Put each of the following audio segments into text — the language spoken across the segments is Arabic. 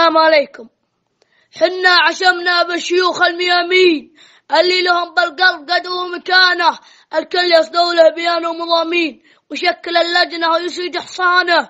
السلام عليكم حنا عشمنا بالشيوخ الميامين اللي لهم بالقلب قدر ومكانه الكل يصدوا له بيان ومضامين وشكل اللجنة ويسيد حصانه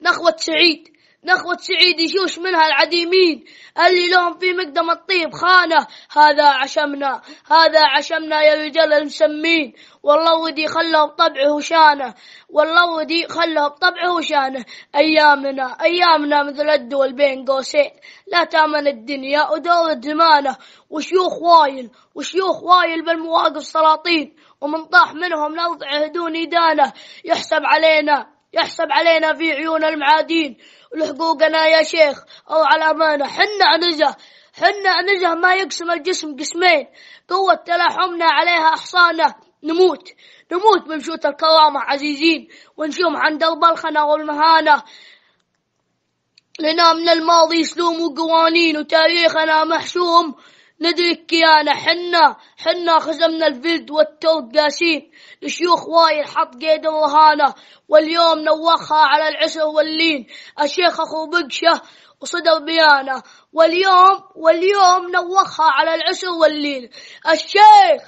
نخوة سعيد نخوة سعيد يشوش منها العديمين اللي لهم في مقدم الطيب خانة هذا عشمنا هذا عشمنا يا رجال المسمين والله ودي خله بطبعه وشانه والله ودي خله بطبعه وشانه أيامنا أيامنا مثل الدول بين قوسين لا تامن الدنيا ودور الزمانة وشيوخ وايل وشيوخ وايل بالمواقف سلاطين ومن طاح منهم نوضع هدون إدانة يحسب علينا يحسب علينا في عيون المعادين لحقوقنا يا شيخ أو على أمانة حنا عنزة حنا عنزة ما يقسم الجسم قسمين قوة تلاحمنا عليها أحصانه نموت نموت شوت الكرامة عزيزين ونشوم عن درب الخنا والمهانة لنا من الماضي سلوم وقوانين وتاريخنا محشوم ندري كيانا حنا حنا خزمنا الفلد والتوت قاسين لشيوخ وايل حط قيد الرهانة واليوم نوخها على العسر واللين الشيخ اخو بقشه وصدر بيانه واليوم واليوم نوخها على العسر واللين الشيخ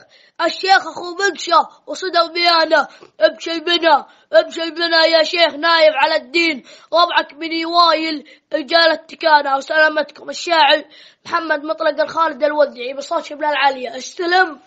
الشيخ أخو بنشا وصدق بيانا امشي بنا امشي بنا يا شيخ نايم على الدين وضعك من وايل رجال التكانة وسلامتكم الشاعر محمد مطلق الخالد الودعي بصوت شبل العالية استلم